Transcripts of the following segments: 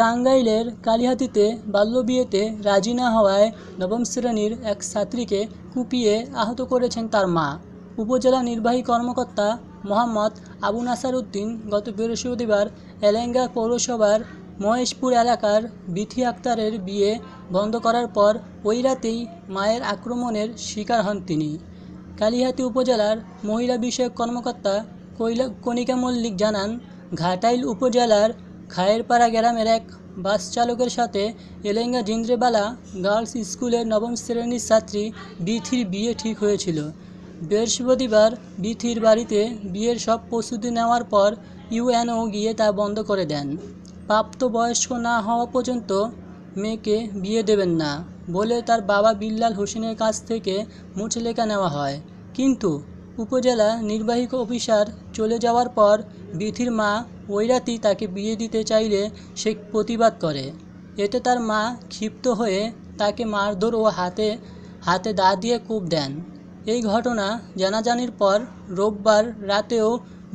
টাঙ্গাইলের কালিহাতিতে বাল্যবিয়েতে রাজি না হওয়ায় নবম শ্রেণীর এক ছাত্রীকে কুপিয়ে আহত করেছেন তার মা উপজেলা নির্বাহী কর্মকর্তা মোহাম্মদ আবু নাসার উদ্দিন গত বৃহস্পতিবার এলেঙ্গা পৌরসভার মহেশপুর এলাকার বিথি আক্তারের বিয়ে বন্ধ করার পর ওই রাতেই মায়ের আক্রমণের শিকার হন তিনি কালিহাতি উপজেলার মহিলা বিষয়ক কর্মকর্তা কৈলা কণিকা মল্লিক জানান ঘাটাইল উপজেলার খায়েরপাড়া গ্রামের এক বাস চালকের সাথে এলেঙ্গা জিন্দ্রেবালা গার্লস স্কুলের নবম শ্রেণীর ছাত্রী বিথির বিয়ে ঠিক হয়েছিল বৃহস্পতিবার বিথির বাড়িতে বিয়ের সব প্রস্তুতি নেওয়ার পর ইউএনও গিয়ে তা বন্ধ করে দেন প্রাপ্ত বয়স্ক না হওয়া পর্যন্ত মেয়েকে বিয়ে দেবেন না বলে তার বাবা বিল্লাল হোসেনের কাছ থেকে মুচলেখা নেওয়া হয় কিন্তু উপজেলা নির্বাহী অফিসার চলে যাওয়ার পর বিথির মা ওইরাতি তাকে বিয়ে দিতে চাইলে সে প্রতিবাদ করে এতে তার মা ক্ষিপ্ত হয়ে তাকে মারধর ও হাতে হাতে দা দিয়ে কূপ দেন এই ঘটনা জানাজানির পর রোববার রাতেও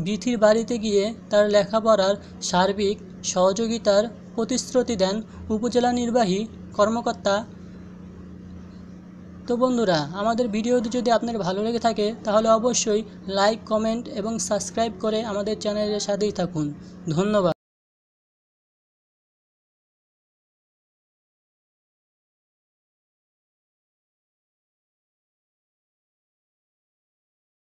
বিথির বাড়িতে গিয়ে তার লেখাপড়ার সার্বিক সহযোগিতার প্রতিশ্রুতি দেন উপজেলা নির্বাহী কর্মকর্তা তো বন্ধুরা আমাদের ভিডিওটি যদি আপনার ভালো লেগে থাকে তাহলে অবশ্যই লাইক কমেন্ট এবং সাবস্ক্রাইব করে আমাদের চ্যানেলের সাথেই থাকুন ধন্যবাদ